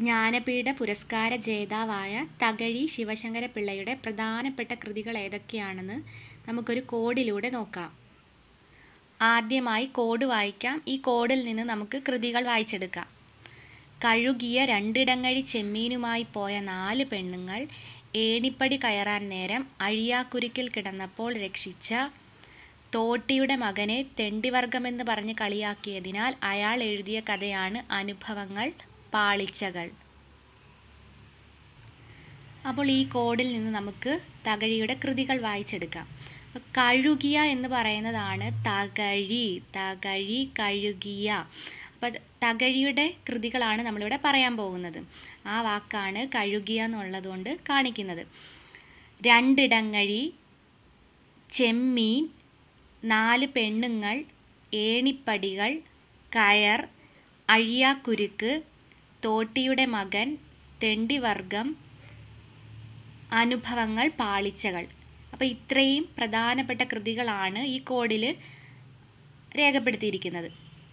ജ്ഞാനപീഠ പുരസ്കാര ജേതാവായ തകഴി ശിവശങ്കരപിള്ളയുടെ പ്രധാനപ്പെട്ട കൃതികൾ ഏതൊക്കെയാണെന്ന് നമുക്കൊരു കോഡിലൂടെ നോക്കാം ആദ്യമായി കോഡ് വായിക്കാം ഈ കോഡിൽ നിന്ന് നമുക്ക് കൃതികൾ വായിച്ചെടുക്കാം കഴുകിയ രണ്ടിടങ്ങഴി ചെമ്മീനുമായി പോയ നാല് പെണ്ണുങ്ങൾ ഏണിപ്പടി കയറാൻ നേരം അഴിയാക്കുരുക്കൽ കിടന്നപ്പോൾ രക്ഷിച്ച തോട്ടിയുടെ മകനെ തെണ്ടിവർഗമെന്ന് പറഞ്ഞ് കളിയാക്കിയതിനാൽ അയാൾ എഴുതിയ കഥയാണ് അനുഭവങ്ങൾ പാളിച്ചകൾ അപ്പോൾ ഈ കോഡിൽ നിന്ന് നമുക്ക് തകഴിയുടെ കൃതികൾ വായിച്ചെടുക്കാം കഴുകിയ എന്ന് പറയുന്നതാണ് തകഴി തകഴി കഴുകിയ അപ്പോൾ തകഴിയുടെ കൃതികളാണ് നമ്മളിവിടെ പറയാൻ പോകുന്നത് ആ വാക്കാണ് കഴുകിയ എന്നുള്ളതുകൊണ്ട് കാണിക്കുന്നത് രണ്ടിടങ്ങഴി ചെമ്മീൻ നാല് പെണ്ണുങ്ങൾ ഏണിപ്പടികൾ കയർ അഴിയാക്കുരുക്ക് തോട്ടിയുടെ മകൻ തെണ്ടിവർഗം അനുഭവങ്ങൾ പാളിച്ചകൾ അപ്പോൾ ഇത്രയും പ്രധാനപ്പെട്ട കൃതികളാണ് ഈ കോഡിൽ രേഖപ്പെടുത്തിയിരിക്കുന്നത്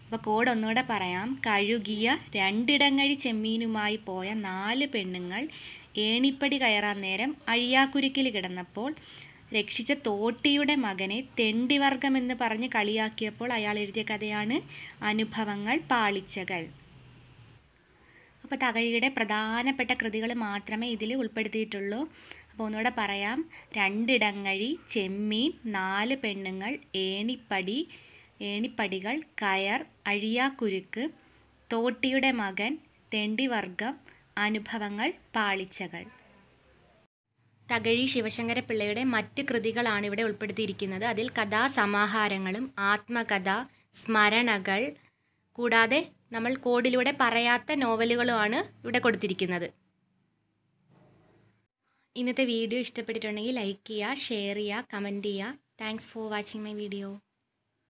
അപ്പോൾ കോഡ് ഒന്നുകൂടെ പറയാം കഴുകിയ രണ്ടിടങ്ങഴി ചെമ്മീനുമായി പോയ നാല് പെണ്ണുങ്ങൾ ഏണിപ്പടി കയറാൻ നേരം അഴിയാക്കുരുക്കിൽ കിടന്നപ്പോൾ രക്ഷിച്ച തോട്ടിയുടെ മകനെ തെണ്ടിവർഗം എന്ന് പറഞ്ഞ് കളിയാക്കിയപ്പോൾ അയാൾ എഴുതിയ കഥയാണ് അനുഭവങ്ങൾ പാളിച്ചകൾ അപ്പോൾ തകഴിയുടെ പ്രധാനപ്പെട്ട കൃതികൾ മാത്രമേ ഇതിൽ ഉൾപ്പെടുത്തിയിട്ടുള്ളൂ അപ്പോൾ ഒന്നുകൂടെ പറയാം രണ്ടിടങ്ങഴി ചെമ്മീൻ നാല് പെണ്ണുങ്ങൾ ഏണിപ്പടി ഏണിപ്പടികൾ കയർ അഴിയാക്കുരുക്ക് തോട്ടിയുടെ മകൻ തെണ്ടിവർഗം അനുഭവങ്ങൾ പാളിച്ചകൾ തകഴി ശിവശങ്കര പിള്ളയുടെ മറ്റ് കൃതികളാണ് ഇവിടെ ഉൾപ്പെടുത്തിയിരിക്കുന്നത് അതിൽ കഥാസമാഹാരങ്ങളും ആത്മകഥ സ്മരണകൾ കൂടാതെ നമ്മൾ കോഡിലൂടെ പറയാത്ത നോവലുകളുമാണ് ഇവിടെ കൊടുത്തിരിക്കുന്നത് ഇന്നത്തെ വീഡിയോ ഇഷ്ടപ്പെട്ടിട്ടുണ്ടെങ്കിൽ ലൈക്ക് ചെയ്യുക ഷെയർ ചെയ്യുക കമൻറ്റ് ചെയ്യുക thanks for watching my video